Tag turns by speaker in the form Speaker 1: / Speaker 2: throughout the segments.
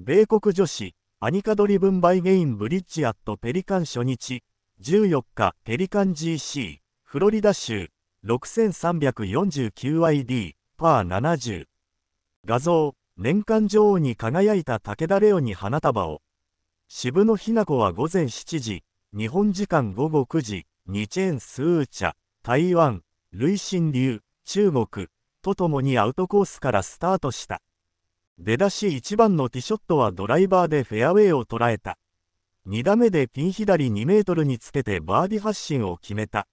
Speaker 1: 米国女子アニカドリブンバイゲインブリッジアットペリカン初日14日ペリカン GC フロリダ州 6349ID パー70画像年間女王に輝いた武田レオに花束を渋野日向子は午前7時日本時間午後9時ニチェン・スーチャ台湾累進流中国とともにアウトコースからスタートした出だし1番のティショットはドライバーでフェアウェイを捉えた。2打目でピン左2メートルにつけてバーディ発進を決めた。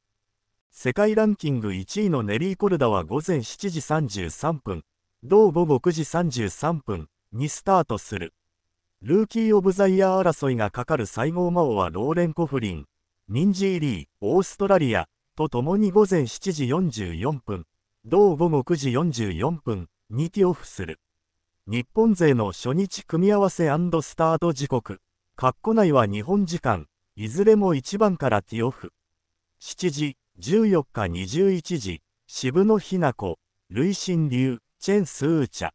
Speaker 1: 世界ランキング1位のネリー・コルダは午前7時33分、同午後9時33分にスタートする。ルーキー・オブ・ザ・イヤー争いがかかる西郷真央はローレン・コフリン、ミンジー・リー、オーストラリアとともに午前7時44分、同午後9時44分にティオフする。日本勢の初日組み合わせスタート時刻、括弧内は日本時間、いずれも1番からティオフ。7時、14日21時、渋野日向子、累進流、チェンスーチャ。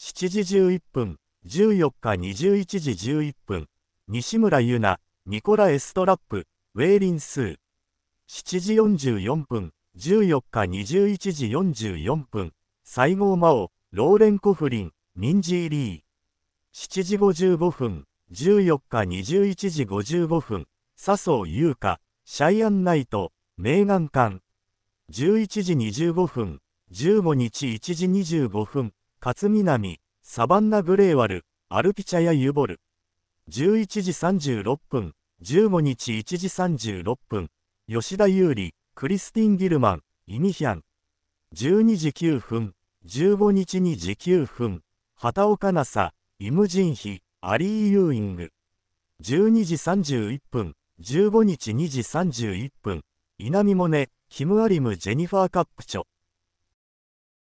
Speaker 1: 7時11分、14日21時11分、西村優奈、ニコラ・エストラップ、ウェーリン・スー。7時44分、14日21時44分、西郷真央、ローレン・コフリン、ミンジーリー。7時55分、14日21時55分、笹生優香、シャイアンナイト、メーガン館。11時25分、15日1時25分、勝南、サバンナグレーワル、アルピチャヤユボル。11時36分、15日1時36分、吉田優里、クリスティン・ギルマン、イミヒャン。12時9分、15日2時9分、畑岡奈紗、イムジンヒ、アリー・ユーイング。12時31分、15日2時31分、稲見萌寧、キム・アリム・ジェニファー・カップチョ。